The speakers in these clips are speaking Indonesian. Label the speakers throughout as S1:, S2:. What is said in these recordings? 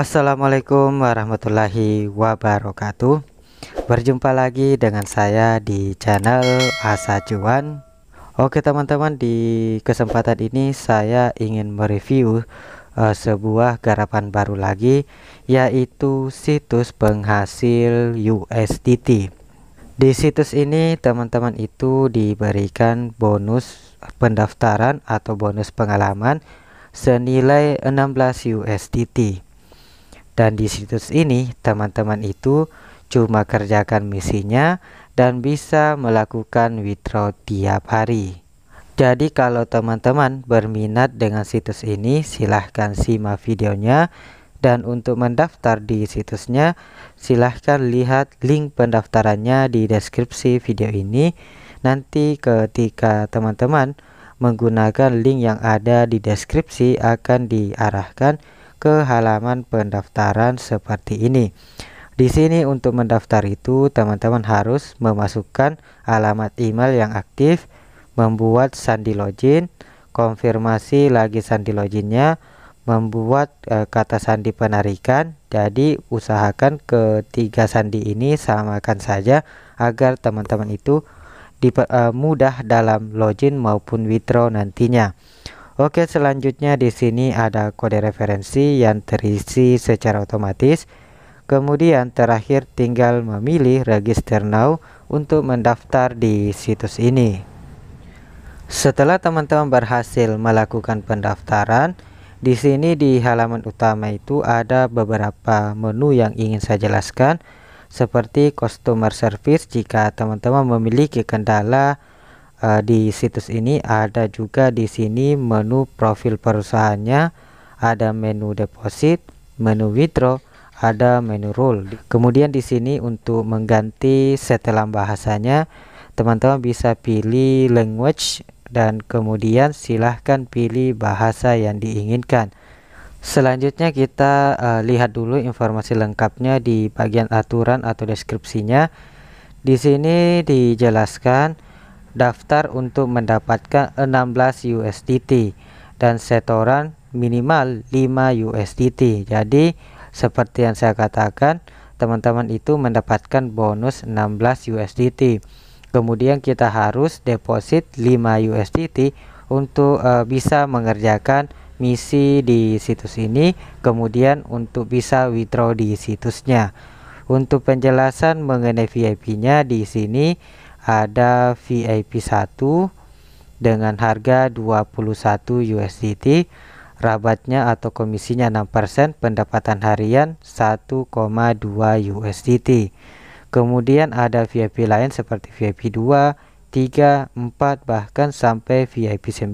S1: Assalamualaikum warahmatullahi wabarakatuh Berjumpa lagi dengan saya di channel Asa Cuan Oke teman-teman di kesempatan ini saya ingin mereview uh, sebuah garapan baru lagi Yaitu situs penghasil USDT Di situs ini teman-teman itu diberikan bonus pendaftaran atau bonus pengalaman senilai 16 USDT dan di situs ini, teman-teman itu cuma kerjakan misinya dan bisa melakukan withdraw tiap hari. Jadi kalau teman-teman berminat dengan situs ini, silahkan simak videonya. Dan untuk mendaftar di situsnya, silahkan lihat link pendaftarannya di deskripsi video ini. Nanti ketika teman-teman menggunakan link yang ada di deskripsi akan diarahkan ke halaman pendaftaran seperti ini. Di sini untuk mendaftar itu teman-teman harus memasukkan alamat email yang aktif, membuat sandi login, konfirmasi lagi sandi loginnya, membuat e, kata sandi penarikan. Jadi usahakan ketiga sandi ini samakan saja agar teman-teman itu e, mudah dalam login maupun withdraw nantinya. Oke, selanjutnya di sini ada kode referensi yang terisi secara otomatis. Kemudian terakhir tinggal memilih register now untuk mendaftar di situs ini. Setelah teman-teman berhasil melakukan pendaftaran, di sini di halaman utama itu ada beberapa menu yang ingin saya jelaskan seperti customer service jika teman-teman memiliki kendala uh, di situs ini ada juga di sini menu profil perusahaannya ada menu deposit menu withdraw ada menu rule kemudian di sini untuk mengganti setelan bahasanya teman-teman bisa pilih language dan kemudian silahkan pilih bahasa yang diinginkan selanjutnya kita uh, lihat dulu informasi lengkapnya di bagian aturan atau deskripsinya di sini dijelaskan daftar untuk mendapatkan 16 USDT dan setoran minimal 5 USDT jadi seperti yang saya katakan teman-teman itu mendapatkan bonus 16 USDT kemudian kita harus deposit 5 USDT untuk uh, bisa mengerjakan misi di situs ini kemudian untuk bisa withdraw di situsnya untuk penjelasan mengenai VIP nya di sini ada VIP 1 dengan harga 21 USDT rabatnya atau komisinya 6% pendapatan harian 1,2 USDT kemudian ada VIP lain seperti VIP 2 3 4 bahkan sampai VIP 9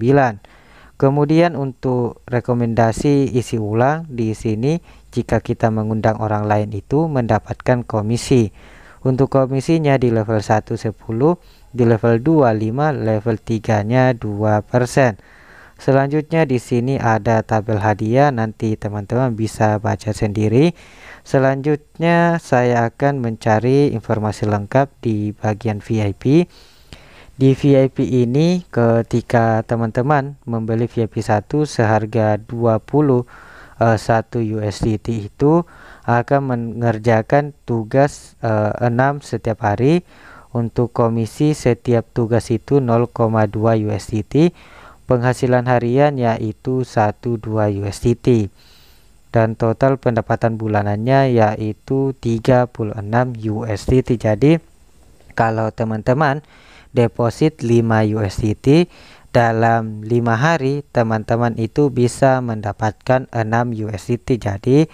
S1: kemudian untuk rekomendasi isi ulang di sini jika kita mengundang orang lain itu mendapatkan komisi untuk komisinya di level 1 10, di level 2 5, level 3-nya 2%. persen Selanjutnya di sini ada tabel hadiah nanti teman-teman bisa baca sendiri. Selanjutnya saya akan mencari informasi lengkap di bagian VIP. Di VIP ini ketika teman-teman membeli VIP 1 seharga 21 eh, USDT itu akan mengerjakan tugas uh, eh, 6 setiap hari untuk komisi setiap tugas itu 0,2 USDT penghasilan harian yaitu 12 USDT dan total pendapatan bulanannya yaitu 36 USDT jadi kalau teman-teman deposit 5 USDT dalam 5 hari teman-teman itu bisa mendapatkan 6 USDT jadi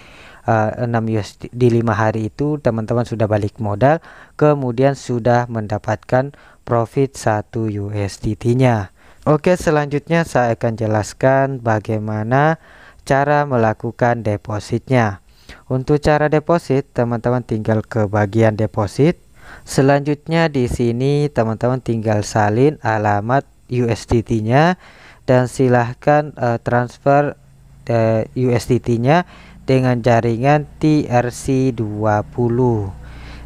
S1: uh, eh, 6 USD di lima hari itu teman-teman sudah balik modal kemudian sudah mendapatkan profit 1 USDT nya Oke selanjutnya saya akan jelaskan bagaimana cara melakukan depositnya untuk cara deposit teman-teman tinggal ke bagian deposit selanjutnya di sini teman-teman tinggal salin alamat USDT nya dan silahkan uh, transfer uh, eh, USDT nya dengan jaringan TRC20.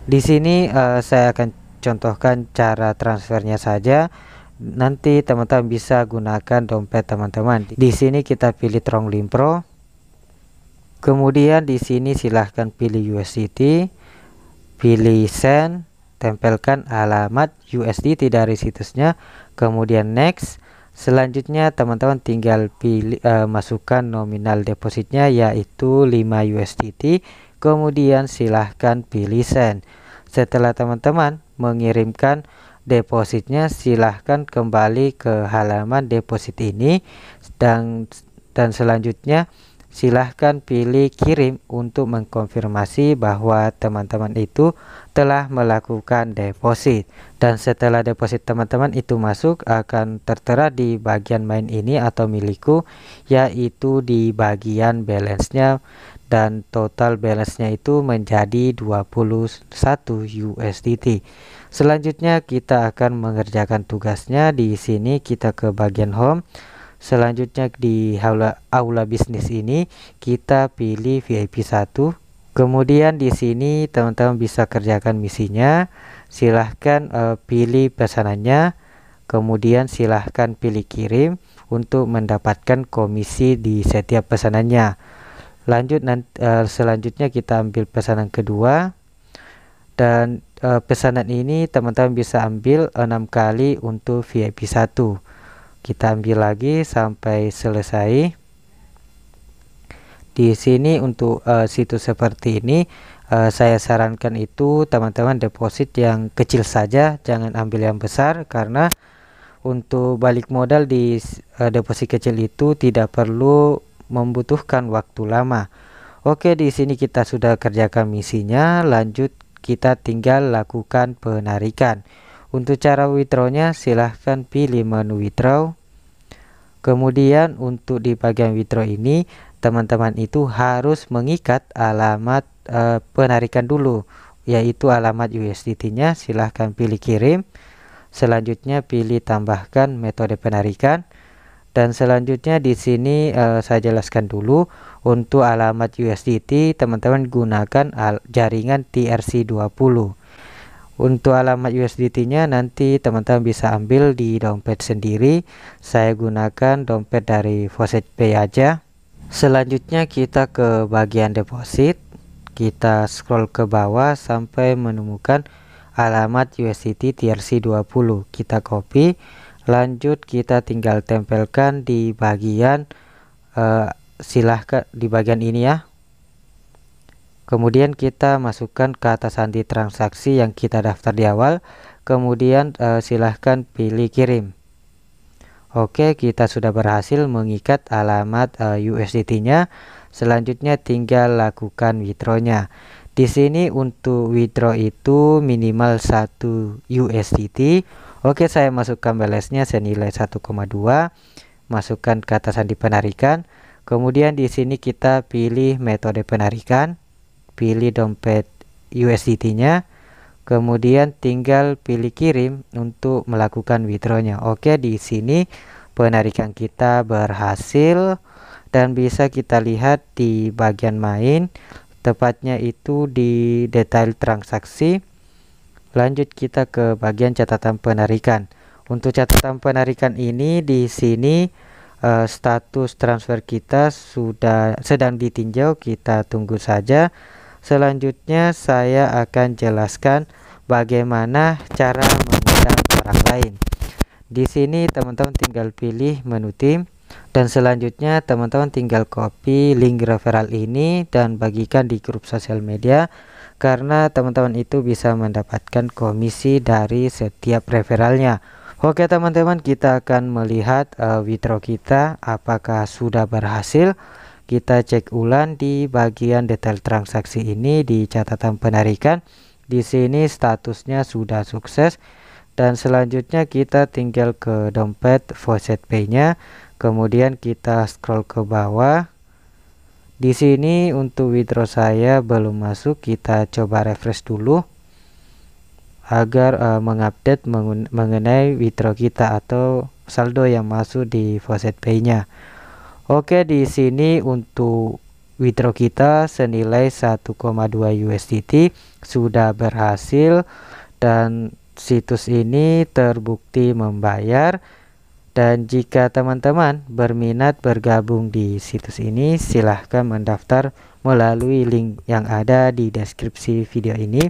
S1: Di sini uh, saya akan contohkan cara transfernya saja. Nanti teman-teman bisa gunakan dompet teman-teman. Di sini kita pilih TronLink Pro. Kemudian di sini silahkan pilih USDT, pilih send, tempelkan alamat USDT dari situsnya, kemudian next Selanjutnya teman-teman tinggal pilih uh, masukkan nominal depositnya yaitu 5 USDT kemudian silahkan pilih send. Setelah teman-teman mengirimkan depositnya silahkan kembali ke halaman deposit ini dan dan selanjutnya silahkan pilih kirim untuk mengkonfirmasi bahwa teman-teman itu telah melakukan deposit dan setelah deposit teman-teman itu masuk akan tertera di bagian main ini atau milikku yaitu di bagian balance-nya dan total balance-nya itu menjadi 21 USDT selanjutnya kita akan mengerjakan tugasnya di sini kita ke bagian home Selanjutnya di aula, aula bisnis ini kita pilih VIP 1. Kemudian di sini teman-teman bisa kerjakan misinya. Silahkan uh, pilih pesanannya. Kemudian silahkan pilih kirim untuk mendapatkan komisi di setiap pesanannya. Lanjut nanti, uh, eh, selanjutnya kita ambil pesanan kedua. Dan uh, pesanan ini teman-teman bisa ambil enam kali untuk VIP 1 kita ambil lagi sampai selesai di sini untuk uh, situs seperti ini uh, saya sarankan itu teman-teman deposit yang kecil saja jangan ambil yang besar karena untuk balik modal di uh, deposit kecil itu tidak perlu membutuhkan waktu lama Oke di sini kita sudah kerjakan misinya lanjut kita tinggal lakukan penarikan untuk cara withdrawnya silahkan pilih menu withdraw. Kemudian untuk di bagian withdraw ini teman-teman itu harus mengikat alamat e, penarikan dulu yaitu alamat USDT-nya silahkan pilih kirim. Selanjutnya pilih tambahkan metode penarikan dan selanjutnya di sini uh, saya jelaskan dulu untuk alamat USDT teman-teman gunakan jaringan TRC20 untuk alamat USDT-nya nanti teman-teman bisa ambil di dompet sendiri. Saya gunakan dompet dari Faucet Pay aja. Selanjutnya kita ke bagian deposit. Kita scroll ke bawah sampai menemukan alamat USDT TRC 20. Kita copy. Lanjut kita tinggal tempelkan di bagian uh, silahkan di bagian ini ya Kemudian kita masukkan kata sandi transaksi yang kita daftar di awal. Kemudian e, silahkan pilih kirim. Oke, kita sudah berhasil mengikat alamat e, eh, USDT-nya. Selanjutnya tinggal lakukan withdraw-nya. Di sini untuk withdraw itu minimal 1 USDT. Oke, saya masukkan balance-nya senilai 1,2. Masukkan kata sandi penarikan. Kemudian di sini kita pilih metode penarikan pilih dompet USDT-nya, kemudian tinggal pilih kirim untuk melakukan withdraw-nya. Oke, di sini penarikan kita berhasil dan bisa kita lihat di bagian main, tepatnya itu di detail transaksi. Lanjut kita ke bagian catatan penarikan. Untuk catatan penarikan ini di sini uh, status transfer kita sudah sedang ditinjau kita tunggu saja Selanjutnya saya akan jelaskan bagaimana cara mengundang orang lain. Di sini teman-teman tinggal pilih menu tim dan selanjutnya teman-teman tinggal copy link referral ini dan bagikan di grup sosial media karena teman-teman itu bisa mendapatkan komisi dari setiap referralnya. Oke teman-teman kita akan melihat uh, withdraw kita apakah sudah berhasil kita cek ulang di bagian detail transaksi ini di catatan penarikan. Di sini statusnya sudah sukses dan selanjutnya kita tinggal ke dompet faucet pay-nya. Kemudian kita scroll ke bawah. Di sini untuk withdraw saya belum masuk, kita coba refresh dulu agar uh, mengupdate mengenai withdraw kita atau saldo yang masuk di faucet pay-nya. Oke, di sini untuk withdraw kita senilai 1,2 USDT sudah berhasil dan situs ini terbukti membayar. Dan jika teman-teman berminat bergabung di situs ini, silahkan mendaftar melalui link yang ada di deskripsi video ini.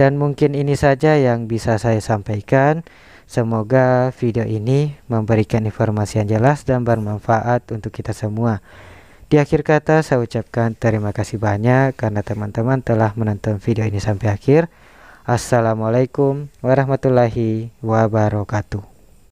S1: Dan mungkin ini saja yang bisa saya sampaikan. Semoga video ini memberikan informasi yang jelas dan bermanfaat untuk kita semua. Di akhir kata saya ucapkan terima kasih banyak karena teman-teman telah menonton video ini sampai akhir. Assalamualaikum warahmatullahi wabarakatuh.